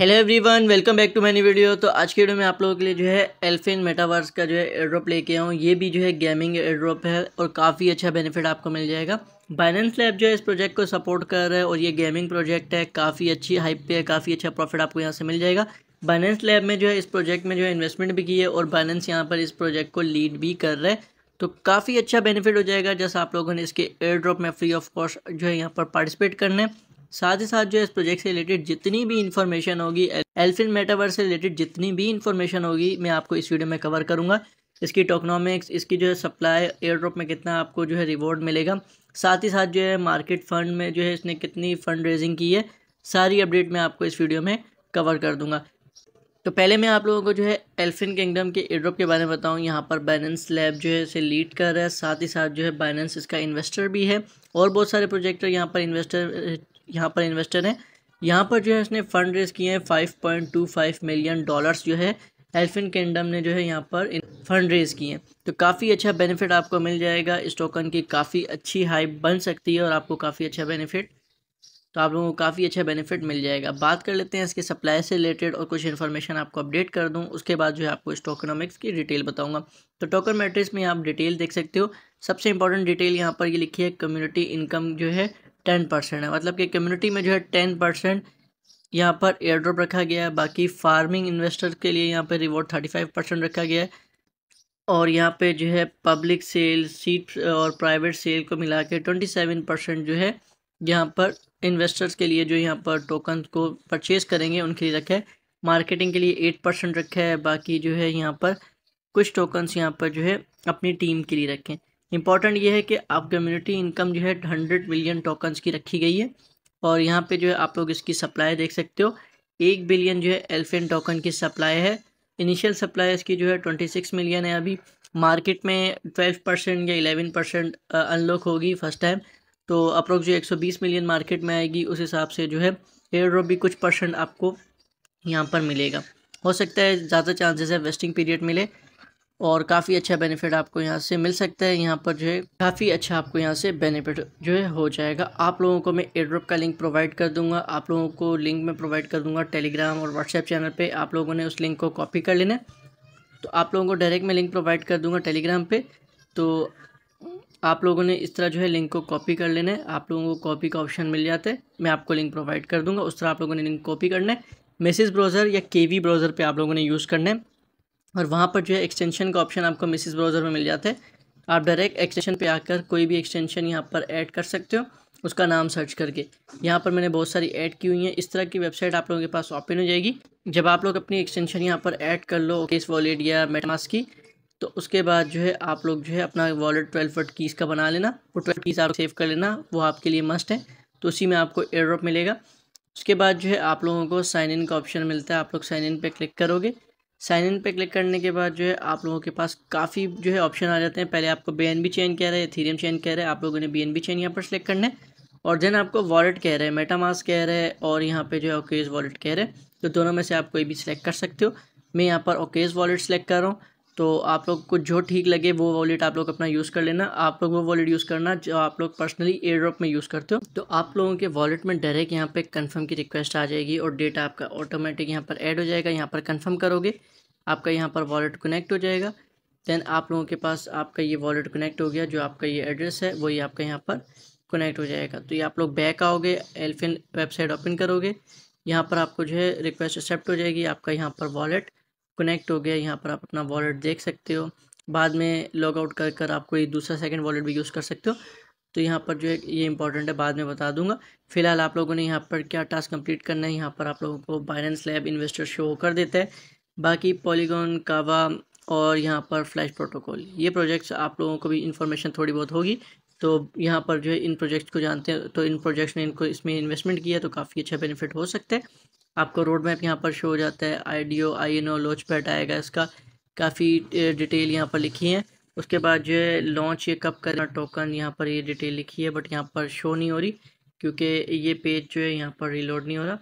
hello everyone welcome back to many video तो आज के वीडियो में आप लोगों के लिए जो है एल्फिन मेटावर्स का जो है एयरड्रॉप लेके आऊँ ये भी जो है गेमिंग एयरड्रॉप है और काफ़ी अच्छा बेनिफिट आपको मिल जाएगा बाइनेंस लैब जो है इस प्रोजेक्ट को सपोर्ट कर रहा है और ये गेमिंग प्रोजेक्ट है काफ़ी अच्छी हाइप पे है काफ़ी अच्छा प्रॉफिट आपको यहाँ से मिल जाएगा बाइनेंस लैब में जो है इस प्रोजेक्ट में जो है इन्वेस्टमेंट भी की है और बाइनेंस यहाँ पर इस प्रोजेक्ट को लीड भी कर रहा है तो काफ़ी अच्छा बेनिफिट हो जाएगा जैसा आप लोगों ने इसके एयर ड्रॉप में फ्री ऑफ कॉस्ट जो है यहाँ पर पार्टिसिपेट करना है साथ ही साथ जो इस प्रोजेक्ट से रिलेटेड जितनी भी इन्फॉर्मेशन होगी एल्फिन मेटावर्स से रिलेटेड जितनी भी इन्फॉर्मेशन होगी मैं आपको इस वीडियो में कवर करूँगा इसकी टोकनॉमिक्स इसकी जो है सप्लाई एयर ड्रॉप में कितना आपको जो है रिवॉर्ड मिलेगा साथ ही साथ जो है मार्केट फंड में जो है इसने कितनी फंड रेजिंग की है सारी अपडेट मैं आपको इस वीडियो में कवर कर दूंगा तो पहले मैं आप लोगों को जो है एल्फिन किंगडम के ड्रॉप के बारे में बताऊँ यहाँ पर बाइनेंस लैब जो है इसे लीड कर रहा है साथ ही साथ जो है बाइनेंस इसका इन्वेस्टर भी है और बहुत सारे प्रोजेक्टर यहाँ पर इन्वेस्टर यहाँ पर इन्वेस्टर हैं यहाँ पर जो है इसने फंड रेज किए हैं five point two five million dollars जो है एल्फिन किंगडम ने जो है यहाँ पर फंड रेज किए तो काफ़ी अच्छा बेनिफिट आपको मिल जाएगा इस टोकन की काफ़ी अच्छी हाइप बन सकती है और आपको काफ़ी अच्छा बेनिफिट तो आप लोगों को काफ़ी अच्छा बेनिफिट मिल जाएगा बात कर लेते हैं इसके सप्लाई से रिलेटेड और कुछ इन्फॉर्मेशन आपको अपडेट कर दूं उसके बाद जो है आपको इस टोकनॉमिक्स की डिटेल बताऊंगा तो टोकन मैट्रिक्स में आप डिटेल देख सकते हो सबसे इंपॉर्टेंट डिटेल यहाँ पर ये लिखी है कम्युनिटी इनकम जो है टेन परसेंट है मतलब कि कम्युनिटी में जो है टेन परसेंट यहाँ पर एयर ड्रॉप रखा गया है बाकी फार्मिंग इन्वेस्टर के लिए यहाँ पर रिवॉर्ड थर्टी फाइव परसेंट रखा गया है और यहाँ पे जो है पब्लिक सेल सीट और प्राइवेट सेल को मिला के ट्वेंटी सेवन परसेंट जो है यहाँ पर इन्वेस्टर्स के लिए जो यहाँ पर टोकन को परचेज़ करेंगे उनके लिए रखा है मार्केटिंग के लिए एट परसेंट रखा है बाकी जो है यहाँ पर कुछ टोकन्स यहाँ पर जो है अपनी टीम के लिए रखें इंपॉर्टेंट ये है कि आप कम्युनिटी इनकम जो है हंड्रेड मिलियन टोकन्स की रखी गई है और यहाँ पे जो है आप लोग इसकी सप्लाई देख सकते हो एक बिलियन जो है एल्फिन टोकन की सप्लाई है इनिशियल सप्लाई इसकी जो है ट्वेंटी सिक्स मिलियन है अभी मार्केट में ट्वेल्व परसेंट या इलेवन परसेंट अनलॉक होगी फर्स्ट टाइम तो अप्रोक्स जो एक सौ बीस मिलियन मार्केट में आएगी उस हिसाब से जो है एयर ड्रॉप भी कुछ परसेंट आपको यहाँ पर मिलेगा हो सकता है ज़्यादा चांसेस है वेस्टिंग पीरियड मिले और काफ़ी अच्छा बेनिफिट आपको यहाँ से मिल सकता है यहाँ पर जो है काफ़ी अच्छा आपको यहाँ से बेनिफिट जो है हो जाएगा आप लोगों को मैं एड्रॉप का लिंक प्रोवाइड कर दूंगा आप लोगों को लिंक में प्रोवाइड कर दूंगा टेलीग्राम और व्हाट्सएप चैनल पे आप लोगों ने उस लिंक को कॉपी कर लेना तो आप लोगों को डायरेक्ट मैं लिंक प्रोवाइड कर दूँगा टेलीग्राम पर तो आप लोगों ने इस तरह जो है लिंक को कॉपी कर लेना है आप लोगों को कॉपी का ऑप्शन मिल जाता है मैं आपको लिंक प्रोवाइड कर दूंगा उस तरह आप लोगों ने लिंक कॉपी करना है मैसेज ब्राउज़र या केवी ब्राउज़र पे आप लोगों ने यूज़ करना है और वहाँ पर जो है एक्सटेंशन का ऑप्शन आपको मिसिस ब्राउज़र में मिल जाता है आप डायरेक्ट एक्सटेंशन पे आकर कोई भी एक्सटेंशन यहाँ पर ऐड कर सकते हो उसका नाम सर्च करके यहाँ पर मैंने बहुत सारी ऐड की हुई हैं इस तरह की वेबसाइट आप लोगों के पास ओपन हो जाएगी जब आप लोग अपनी एक्सटेंशन यहाँ पर ऐड कर लो केस वॉलेट या मेटमास की तो उसके बाद जो है आप लोग जो है अपना वॉलेट ट्वेल्व फट कीज़ का बना लेना वो ट्वेल्व कीज़ आप सेव कर लेना वो आपके लिए मस्ट है तो उसी में आपको एयर मिलेगा उसके बाद जो है आप लोगों को साइन इन का ऑप्शन मिलता है आप लोग साइन इन पर क्लिक करोगे साइन इन पे क्लिक करने के बाद जो है आप लोगों के पास काफ़ी जो है ऑप्शन आ जाते हैं पहले आपको बी एन बी चेन कह रहे हैं थीरियम चेन कह रहे हैं आप लोगों ने बी एन बी चेन यहाँ पर सेलेक्ट करना है और देन आपको वॉलेट कह रहे हैं मेटामास कह रहे हैं और यहाँ पे जो है ओकेज वॉलेट कह रहे हैं तो दोनों में से आप कोई भी सिलेक्ट कर सकते हो मैं यहाँ पर ओकेज वॉलेट सेलेक्ट कर रहा हूँ तो आप लोग को जो ठीक लगे वो वॉलेट आप लोग अपना यूज़ कर लेना आप लोग वो वॉलेट यूज़ करना जो आप लोग पर्सनली एयर ड्रॉप में यूज़ करते हो तो आप लोगों के वॉलेट में डायरेक्ट यहाँ पे कंफर्म की रिक्वेस्ट आ जाएगी और डेटा आपका ऑटोमेटिक यहाँ पर ऐड हो जाएगा यहाँ पर कंफर्म करोगे आपका यहाँ पर वॉलेट कनेक्ट हो जाएगा दैन आप लोगों के पास आपका ये वॉलेट कनेक्ट हो गया जो आपका ये एड्रेस है वही आपका यहाँ पर कनेक्ट हो जाएगा तो ये आप लोग बैक आओगे एल्फिन वेबसाइट ओपन करोगे यहाँ पर आपको जो है रिक्वेस्ट एक्सेप्ट हो जाएगी आपका यहाँ पर वॉलेट कनेक्ट हो गया यहाँ पर आप अपना वॉलेट देख सकते हो बाद में लॉग आउट कर कर आप कोई दूसरा सेकंड वॉलेट भी यूज़ कर सकते हो तो यहाँ पर जो है ये इंपॉर्टेंट है बाद में बता दूंगा फिलहाल आप लोगों ने यहाँ पर क्या टास्क कंप्लीट करना है यहाँ पर आप लोगों को बाइनेंस लैब इन्वेस्टर शो कर देता है बाकी पॉलीगॉन कावा और यहाँ पर फ्लैश प्रोटोकॉल ये प्रोजेक्ट्स आप लोगों को भी इन्फॉर्मेशन थोड़ी बहुत होगी तो यहाँ पर जो है इन प्रोजेक्ट्स को जानते हैं तो इन प्रोजेक्ट्स ने इनको इसमें इन्वेस्टमेंट किया तो काफ़ी अच्छा बेनिफिट हो सकता है आपको रोड मैप यहाँ पर शो हो जाता है I D O I N O launch pad आएगा इसका काफ़ी डिटेल यहाँ पर लिखी है उसके बाद जो है लॉन्च ये कब करना टोकन यहाँ पर ये डिटेल लिखी है बट यहाँ पर शो नहीं हो रही क्योंकि ये पेज जो है यहाँ पर रिलोड नहीं हो रहा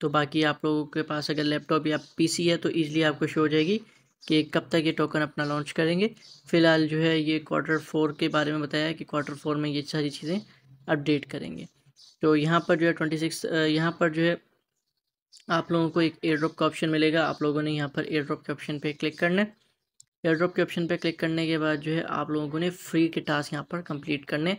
तो बाकी आप लोगों के पास अगर लैपटॉप या सी है तो ईज़िली आपको शो हो जाएगी कि कब तक ये टोकन अपना लॉन्च करेंगे फ़िलहाल जो है ये क्वार्टर फोर के बारे में बताया कि क्वार्टर फोर में ये सारी चीज़ें अपडेट करेंगे तो यहाँ पर जो है ट्वेंटी सिक्स यहाँ पर जो है आप लोगों को एक एयर ड्रॉप का ऑप्शन मिलेगा आप लोगों ने यहाँ पर एयर ड्रॉप के ऑप्शन पे क्लिक करना है एयर ड्रॉप के ऑप्शन पे क्लिक करने के बाद जो है आप लोगों ने फ्री के टास्क यहाँ पर कंप्लीट करने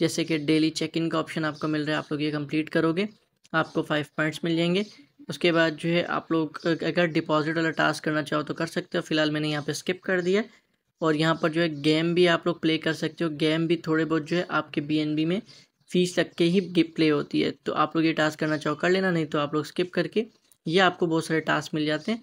जैसे कि डेली चेक इन का ऑप्शन आपको मिल रहा है आप लोग ये कंप्लीट करोगे आपको फाइव पॉइंट्स मिल जाएंगे उसके बाद जो है आप लोग अगर डिपॉजिट वाला टास्क करना चाहो तो कर सकते हो फिलहाल मैंने यहाँ पर स्किप कर दिया और यहाँ पर जो है गेम भी आप लोग प्ले कर सकते हो गेम भी थोड़े बहुत जो है आपके बी में फीस लग के ही प्ले होती है तो आप लोग ये टास्क करना चाहो कर लेना नहीं तो आप लोग स्किप करके ये आपको बहुत सारे टास्क मिल जाते हैं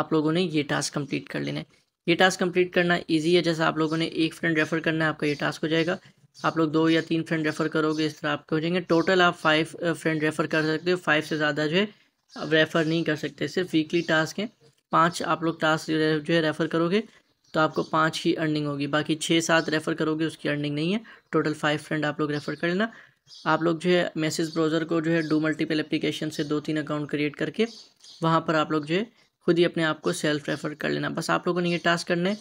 आप लोगों ने ये टास्क कंप्लीट कर लेना है ये टास्क कंप्लीट करना ईजी है जैसे आप लोगों ने एक फ्रेंड रेफर करना है आपका ये टास्क हो जाएगा आप लोग दो या तीन फ्रेंड रेफर करोगे इस तरह आपके हो जाएंगे टोटल आप फाइव फ्रेंड रेफर कर सकते हो फाइव से ज़्यादा जो है रेफ़र नहीं कर सकते सिर्फ वीकली टास्क हैं पाँच आप लोग टास्क जो है रेफ़र करोगे तो आपको पाँच ही अर्निंग होगी बाकी छः सात रेफ़र करोगे उसकी अर्निंग नहीं है टोटल फाइव फ्रेंड आप लोग रेफ़र कर लेना आप लोग जो है मैसेज ब्राउज़र को जो है डू मल्टीपल एप्लीकेशन से दो तीन अकाउंट क्रिएट करके वहाँ पर आप लोग जो है खुद ही अपने आप को सेल्फ रेफ़र कर लेना बस आप लोगों ने ये टास्क करने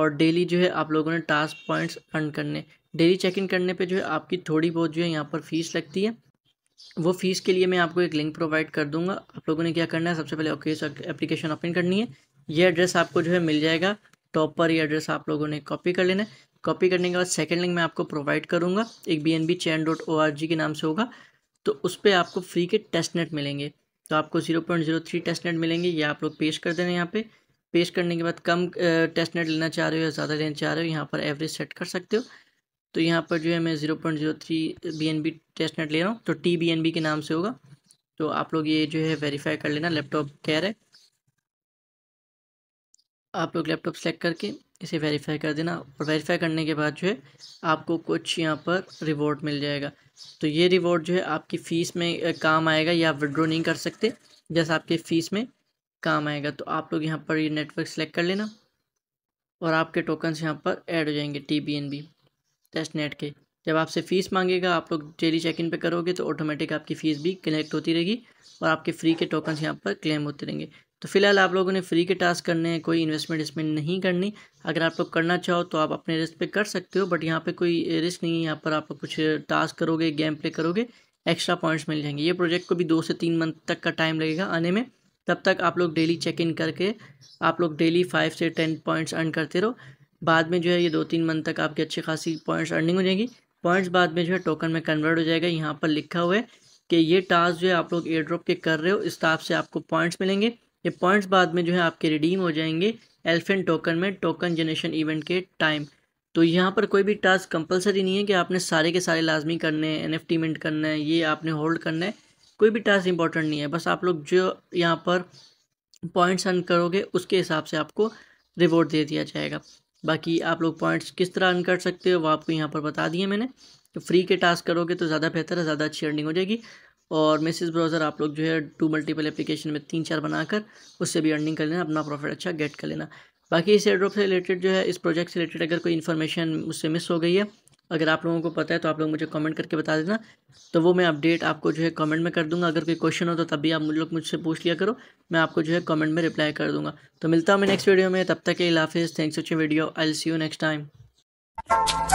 और डेली जो है आप लोगों ने टास्क पॉइंट्स अर्न करने डेली चेक इन करने पे जो है आपकी थोड़ी बहुत जो है यहाँ पर फ़ीस लगती है वो फ़ीस के लिए मैं आपको एक लिंक प्रोवाइड कर दूंगा आप लोगों ने क्या करना है सबसे पहले ओके एप्लीकेशन ओपन करनी है ये एड्रेस आपको जो है मिल जाएगा टॉप पर ये एड्रेस आप लोगों ने कॉपी कर लेना है कॉपी करने के बाद सेकेंड लिंक मैं आपको प्रोवाइड करूँगा एक B N B chain dot O R G के नाम से होगा तो उस पर आपको फ्री के टेस्ट नेट मिलेंगे तो आपको zero point zero three test net मिलेंगे ये आप लोग पेश कर देना यहाँ पे पेश करने के बाद कम टेस्ट नेट लेना चाह रहे हो या ज़्यादा लेना चाह रहे हो यहाँ पर एवरेज सेट कर सकते हो तो यहाँ पर जो है मैं zero point zero three B N B test net ले रहा हूँ तो टी बी एन बी के नाम से होगा तो आप लोग ये जो है वेरीफाई कर लेना लैपटॉप कह रहे हैं आप लोग लैपटॉप सेलेक्ट करके इसे वेरीफाई कर देना और वेरीफाई करने के बाद जो है आपको कुछ यहाँ पर रिवॉर्ड मिल जाएगा तो ये रिवॉर्ड जो है आपकी फ़ीस में काम आएगा या आप विड्रॉ नहीं कर सकते जैसे आपके फ़ीस में काम आएगा तो आप लोग यहाँ पर ये नेटवर्क सेलेक्ट कर लेना और आपके टोकन्स यहाँ पर ऐड हो जाएंगे T B N B test net के जब आपसे फ़ीस मांगेगा आप लोग डेली चेक इन पर करोगे तो ऑटोमेटिक आपकी फ़ीस भी कलेक्ट होती रहेगी और आपके फ्री के टोकन्स यहाँ पर क्लेम होते रहेंगे तो फिलहाल आप लोगों ने फ्री के टास्क करने हैं कोई इन्वेस्टमेंट इसमें नहीं करनी अगर आप लोग करना चाहो तो आप अपने रिस्क पे कर सकते हो बट यहाँ पे कोई रिस्क नहीं है यहाँ पर आप कुछ टास्क करोगे गेम प्ले करोगे एक्स्ट्रा पॉइंट्स मिल जाएंगे ये प्रोजेक्ट को भी दो से तीन मंथ तक का टाइम लगेगा आने में तब तक आप लोग डेली चेक इन करके आप लोग डेली फाइव से टेन पॉइंट्स अर्न करते रहो बाद में जो है ये दो तीन मंथ तक आपकी अच्छी खासी पॉइंट्स अर्निंग हो जाएगी पॉइंट्स बाद में जो है टोकन में कन्वर्ट हो जाएगा यहाँ पर लिखा हुआ है कि ये टास्क जो है आप लोग एयर ड्रॉप के कर रहे हो इस टाप से आपको पॉइंट्स मिलेंगे ये पॉइंट्स बाद में जो है आपके रिडीम हो जाएंगे एल्फिन टोकन में टोकन जनरेशन इवेंट के टाइम तो यहाँ पर कोई भी टास्क कंपलसरी नहीं है कि आपने सारे के सारे लाजमी करने हैं एन एफ टी मिंट करना है ये आपने होल्ड करना है कोई भी टास्क इंपॉर्टेंट नहीं है बस आप लोग जो यहाँ पर पॉइंट्स अर्न करोगे उसके हिसाब से आपको रिवॉर्ड दे दिया जाएगा बाकी आप लोग पॉइंट्स किस तरह अर्न कर सकते हो वो आपको यहाँ पर बता दिए मैंने तो फ्री के टास्क करोगे तो ज़्यादा बेहतर है ज़्यादा अच्छी अर्निंग हो जाएगी और मैसेज ब्राउज़र आप लोग जो है टू मल्टीपल एप्लीकेशन में तीन चार बनाकर उससे भी अर्निंग कर लेना अपना प्रॉफिट अच्छा गेट कर लेना बाकी इस एड्रॉप से रिलेटेड जो है इस प्रोजेक्ट से रिलेटेड अगर कोई इन्फॉर्मेशन मुझसे मिस हो गई है अगर आप लोगों को पता है तो आप लोग मुझे कमेंट करके बता देना तो वो मैं अपडेट आपको जो है कमेंट में कर दूंगा अगर कोई क्वेश्चन हो तो तब भी आप लोग मुझसे पूछ लिया करो मैं आपको जो है कमेंट में रिप्लाई कर दूंगा तो मिलता हूँ मैं नेक्स्ट वीडियो में तब तक के लिए हाफिज़ thanks watching video I see you next time